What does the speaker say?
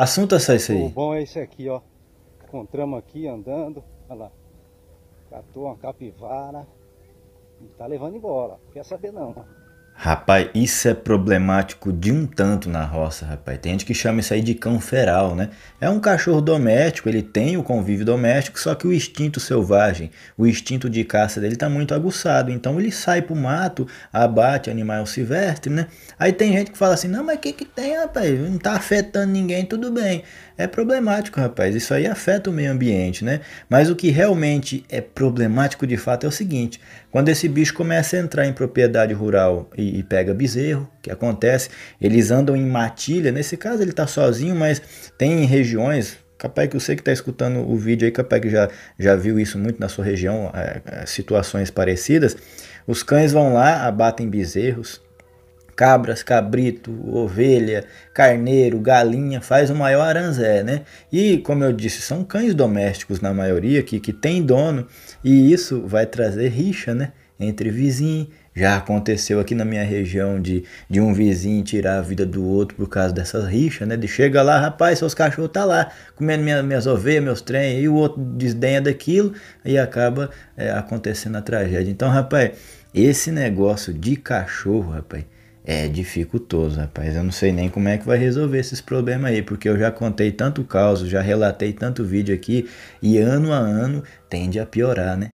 Assunto é só isso aí. O bom é esse aqui, ó. Encontramos aqui andando. Olha lá. Catou uma capivara. E tá levando embora. Quer saber não, ó. Rapaz, isso é problemático de um tanto na roça, rapaz. Tem gente que chama isso aí de cão feral, né? É um cachorro doméstico, ele tem o convívio doméstico, só que o instinto selvagem, o instinto de caça dele tá muito aguçado. Então ele sai pro mato, abate animal silvestre, né? Aí tem gente que fala assim: não, mas o que, que tem, rapaz? Não tá afetando ninguém, tudo bem. É problemático, rapaz. Isso aí afeta o meio ambiente, né? Mas o que realmente é problemático de fato é o seguinte: quando esse bicho começa a entrar em propriedade rural e e, pega bezerro, que acontece. Eles andam em matilha, nesse caso ele está sozinho, mas tem regiões, capaz que você que está escutando o vídeo aí, capaz que já, já viu isso muito na sua região, é, é, situações parecidas. Os cães vão lá, abatem bezerros, cabras, cabrito, ovelha, carneiro, galinha, faz o maior aranzé, né? E, como eu disse, são cães domésticos na maioria que, que tem dono, e isso vai trazer rixa, né? Entre vizinho, já aconteceu aqui na minha região de, de um vizinho tirar a vida do outro por causa dessas rixas, né? De chega lá, rapaz, seus cachorros tá lá comendo minha, minhas ovelhas, meus trem, e o outro desdenha daquilo e acaba é, acontecendo a tragédia. Então, rapaz, esse negócio de cachorro, rapaz, é dificultoso, rapaz. Eu não sei nem como é que vai resolver esses problemas aí, porque eu já contei tanto caso, já relatei tanto vídeo aqui, e ano a ano tende a piorar, né?